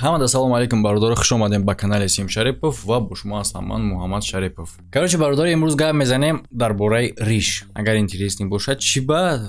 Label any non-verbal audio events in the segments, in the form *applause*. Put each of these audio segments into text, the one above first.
ҳамада салому алайкум бародаро хуш омадем ба канали сим шарипов ва бо шумо ҳастам ман муҳаммад шарипов короче бародаро имрӯз гап мезанем дар бораи риш агар интересни бошад чи ба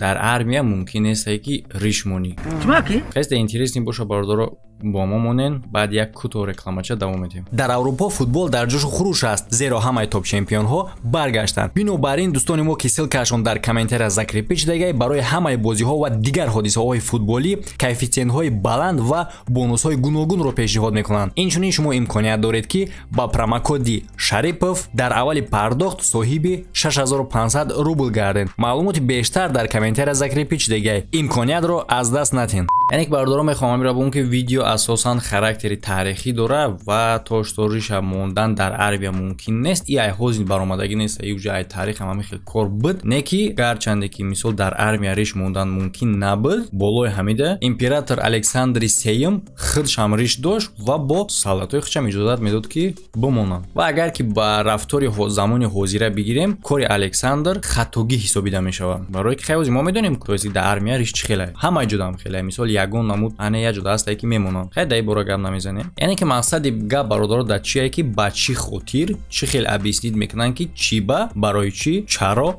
дар армия мумкин нестае ки риш монӣ чумаки хеста интересни боша бародаро бо мо монен баъд як кӯтоҳ рекламача давом медиҳем дар аврупо футбол дар ҷӯшу хурӯш аст зеро ҳамаи топчемпионҳо баргаштанд бинобар ин дӯстони мо ки силкаашон дар комментария закри печдагай барои ҳамаи бозиҳо ва дигар ҳодисаҳои футболӣ коэффитсиентҳои баланд ва бонусҳои гуногунро пешниҳод мекунанд инчунин шумо имконият доред ки ба промокоди шарипов дар аввали пардохт соҳиби 6500 рубл гардед маълумоти бештар дар комментария закри печдагай имкониятро аз даст натинд یعنی یک بردارم میخوام امیرا که ویدیو اساسا خرکتری تاریخی داره و توریش موندن در عربی ممکن نیست ای ای خوزین برامدگی نیست ای جای تاریخ هم میخه کار بد نکی گرچنده که مثال در عربی ریش موندن ممکن نبود بالای همیده امپراتور الکساندری سیم خودش هم ریش داشت و با سالاتوی خودش اجازت میداد که بمونن و اگر که با رفتار زمان حوزیره بگیریم کاری الکساندر خطوگی حسابیده میشود برای که خیلی ما میدونیم که در ارمیا ریش چی همه جدا هم خیلی مثال ягон намуд ане я ҷуда аст ки мемонад хай да и бора гап намезанем яъне ки мақсади гап бародарон дар чие ки ба чӣ хотир чӣ хел абиснид мекунанд ки чиба барои чӣ чаро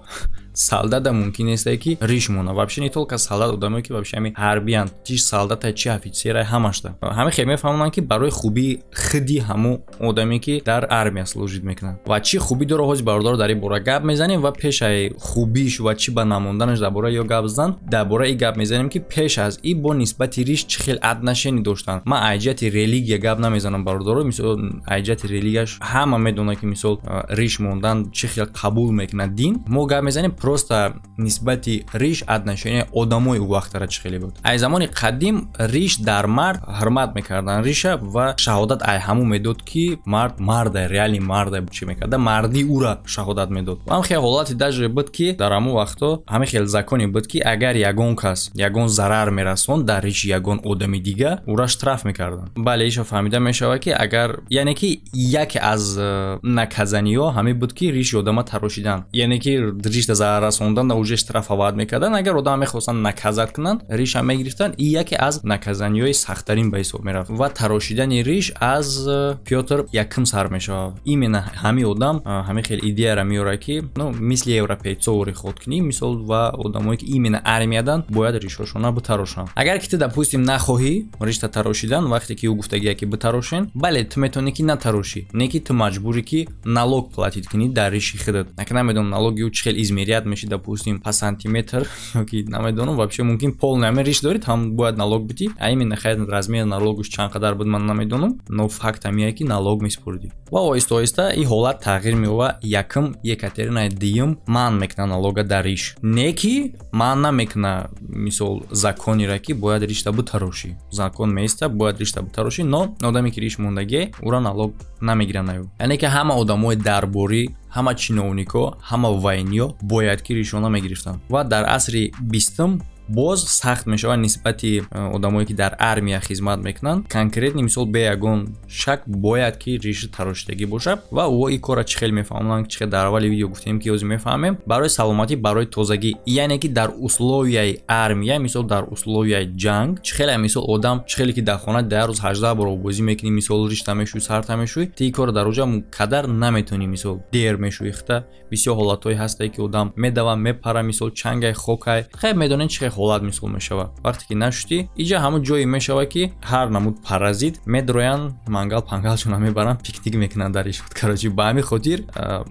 салдата мумкинестае ки риш мона вообще не толка салдат одамое ки вообще ами ҳарбиян чи салдата чи офицерае ҳамашда ҳаме хел мефаҳмонанд ки барои хуби хыди ҳаму одаме ки дар армия служит мекунанд ва чи хуби доро ҳози бародор дар ин бора гап мезанем ва пешаи хубиш ва чи ба намонданаш дар бораи ё гап зидан дар бораи и гап мезанем ки пеш аз и бо нисбати риш чӣ хел аднашенӣ доштанд ман айҷиати религия гап намезанам бародоро мисол айҷиати религияш ҳама медонад ки мисол риш мондан чӣ хел қабул мекунад дин мо гап мезанем просто нисбати риш отношения одамои вақтара чӣ хеле буд аз замони қадим риш дар мард ҳурмат мекардан риша ва шаҳодат ай ҳамо медод ки мард марде реали марде чӣ мекарда марди ӯра шаҳодат медод ам хе ҳолати даже буд ки дар ҳамо вақто ҳаме хел законе буд ки агар ягон кас ягон зарар мерасон дар риши ягон одами дига ӯра штраф мекардан бале иша фаҳмида мешавад ки агар яъне ки яке аз э, наказаниҳо ҳаме буд ки риши одама тарошидан яъне ки ришта расондан да ҳуҷҷаш тараф ҳавад мекарданд агар одам мехостанд наказат кунанд риша мегирифтанд и яке аз наказаниҳои сахттарин ба ҳисоб мерафт ва тарошидани риш аз э, пётр якм сар мешавад имена ҳамин одам э, ҳамин хел идеяра меорад ки ну мисли европейцовури худкини мисол ва одамое ки имена армияданд бояд ришҳошона битарошанд агар ки ти да пӯстим нахоҳӣ ришта тарошидан вақте ки ӯ гуфтагия ки битарошен бале ту метавонӣ ки натароши не ки ту маҷбуре ки налог платид кунӣ дар риши худат нака намедонам налоги ӯ чӣ хел измерия ҳайрат мешида пурсим па сантиметр ёки намедонам вообще мумкин пол намер риш доред ҳам бояд налог битӣ а имин нахаят размер налогуш чанд қадар буд ман намедонам но факт ҳамия ки налог миспурдӣ ва оҳиста оҳиста ин ҳолат тағйир меёва якам екатерина дюм манъ мекуна налога дар риш не ки манъ намекуна мисол законира ки бояд ришта бутарошӣ закон меиста бояд ришта бутарошӣ но одаме ки риш мондаге ӯра налог намегиранаё яъне ки ҳама одамҳои дарбори ҳама чиновникҳо ҳама вайниё бояд ки ришона мегирифтанд ва дар асри бистум боз сахт мешавад нисбати э, одамое ки дар армия хизмат мекунанд конкретни мисол бе ягон шак бояд ки риша тарошидагӣ бошад ва о и кора чӣ хел мефаҳмонанд чӣ хел дар аввали видео гуфтем ки ози мефаҳмем барои саломатӣ барои тозагӣ яъне ки дар условияи армия мисол дар условияи ҷанг чӣ хеле мисол одам чӣ хеле ки дар хона дар рӯз ҳаждаҳ боро бозӣ мекунӣ мисол ришта мешӯи сарта мешӯи ти и кора дар оҷа кадар наметонӣ мисол дер мешӯихта бисёр ҳолатҳое ҳастае ки одам медава мепара мисол чангай хокай хеб медонен чӣ хел ҳолат мисол мешавад вақте ки нашудӣ ижа ҳама ҷое мешавад ки ҳар намуд паразит медроянд мангал пангалшона мебаранд пикник мекунанд дар ишуд карочи ба ҳамин хотир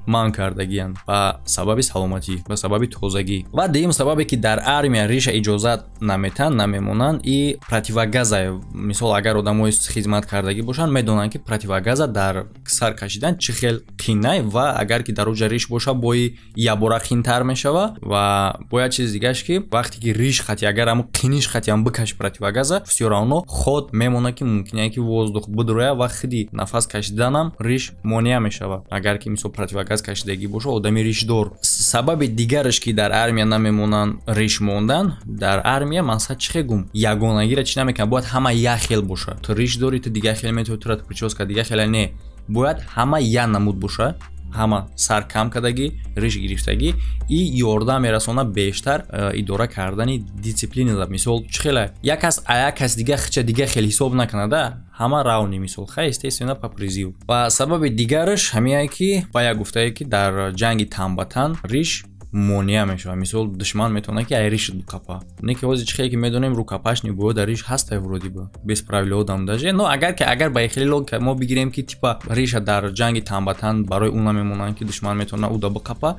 манъ кардагиянд ба сабаби саломатӣ ба сабаби тозагӣ ва дуюм сабабе ки дар армия риша иҷозат наметанд намемонанд и противогаза мисол агар одамои хизмат кардагӣ бошанд медонанд ки противогаза дар сар кашидан чӣ хел қинай ва агар ки дар оҷа риш боша бои ябора қинтар мешава ва бояд чиз дигаш ки вақте ки ҷӯиш хати агар ам қиниш хати ам бикаш против агаза сёра оно хот мемона ки мумкина ки воздух будроя ва хиди нафас кашиданам риш монеа мешавад агар ки мисол против агаз кашидагӣ боша одами ришдор сабаби дигараш ки дар армия намемонанд риш мондан дар армия мақсад чи хегум ягонагира чӣ намекунад бояд ҳама яхел боша ту риш дори ту дигахел метавӣ турат причоска дигахеле не бояд ҳама я намуд боша ҳама саркам кардагӣ риш гирифтагӣ и ёрда мерасона бештар э, идора кардани дисциплинада мисол чӣ хеле якас ая кас дига хча дига хел ҳисоб накунада ҳама равни мисол хаестесена по призив ва сабаби дигараш ҳамияе ки ба як гуфтае ки дар ҷанги танбатан риш монеа мешава мисол душман метавонад ки айриш рукапа не ки ҳозир чи хеле ки медонем рукапаш нибоя дар риш ҳастай вроди ба без правила одам даже но агар ки агар ба ихлило мо бигирем ки типа риша дар ҷанги танбатан барои ӯ намемонанд ки душман метавона ӯда бикапа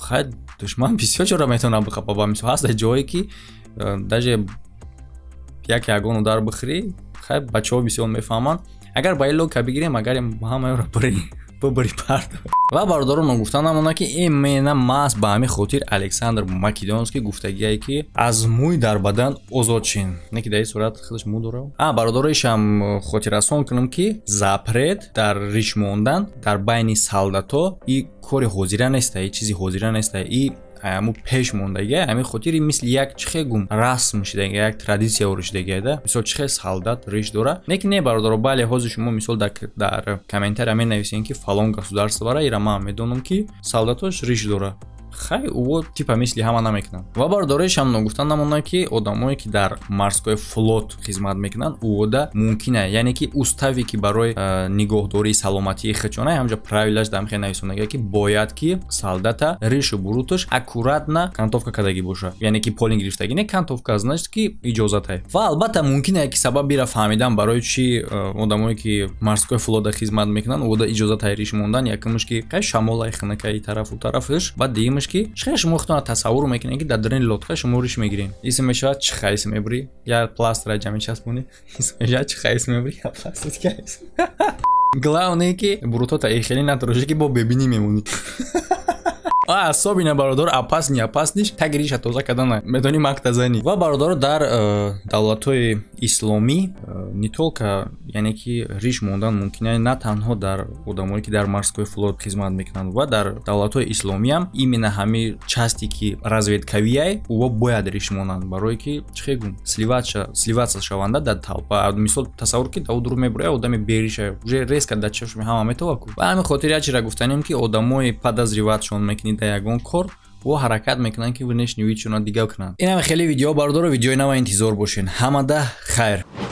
хайр душман *laughs* бисёр ҷора метавона бикапа ва мисол ҳастай ҷое ки э, даже як ягон удар бихӯрӣ хайр бачаҳо бисёр мефаҳманд агар ба ин логика бигирем агар ҳамаро бурем ببری پرد و بردارو نگفتن همونه که این مینه ماست به همی خاطر الکساندر مکیدانس که گفتگیه که از موی در بدن ازاد چین نکی در این صورت خودش مو داره اه بردارویش هم خاطر اصان کنم که زپرد در ریش موندن در بین سلدتا ای کار حاضیره نیسته ای چیزی حاضیره نیسته ای аму пеш мондагӣ ами хотири мисли як чихе гум расм шидаги як традитсия орушидагия да мисол чихе солдат риш дора неки не бародаро бале ҳозир шумо мисол дар комментария менависем ки фалон государствара ира ман медонам ки солдатош риш дора хай во типа мисли ҳама намекунанд ва бардорояшам ногуфтан намонанд ки одамое ки дар марзгоҳи флот хизмат мекунанд увода мумкин аст яъне ки уставе ки барои нигоҳдории саломатии хачона ҳамҷа правилаш дар мхе нависонага ки бояд ки солдата рӯшу бурутош аккуратна кантовка кадаги боша яъне ки полин гирифтагине кантовка значит ки иҷозат ҳай ва албатта мумкин аст ки сабабира фаҳмидан барои чӣ одамое ки марзгоҳи флота хизмат мекунанд увода иҷозат ҳай рӯш мондан якмушки қай шамолай хнакаи тарафу тарафш ва дуюмаш мешавад ки чихе шумо худона тасаввур мекунед ки дар дурани лутқа шумо руш мегирем исм мешавад чиха исм мебурӣ я пластра ҷамичаспунӣ исм *laughs* мешавад чиха исм мебурӣ я пластрка главное ки бурутота эхели натурӯшӣ ки бо бебинӣ мемунӣ *laughs* асоби на бародор апас ни апас ниш тагириша тоза кардана медони мактазани ва бародор дар э, давлатҳои исломӣ э, не толка яъне ки риш мондан мумкин на танҳо дар одамое ки дар морской флот хизмат мекунанд ва дар давлатҳои исломиам имена ҳами части ки разведкавияй уво бояд риш монанд барое ки чхегун сливатся шаванда дар талпа мисол тасаввур ки даудру мебуряй одами бериша уже резка дачашумҳама метавакуд ва ҳамин хотир ячира гуфтанем ки одамои подозриватшон мекунед در کار کور و حرکت میکنن که و نیوی چونا دیگه کنن این خیلی ویدیو بردار و ویدیو نو انتظار باشین همه ده خیر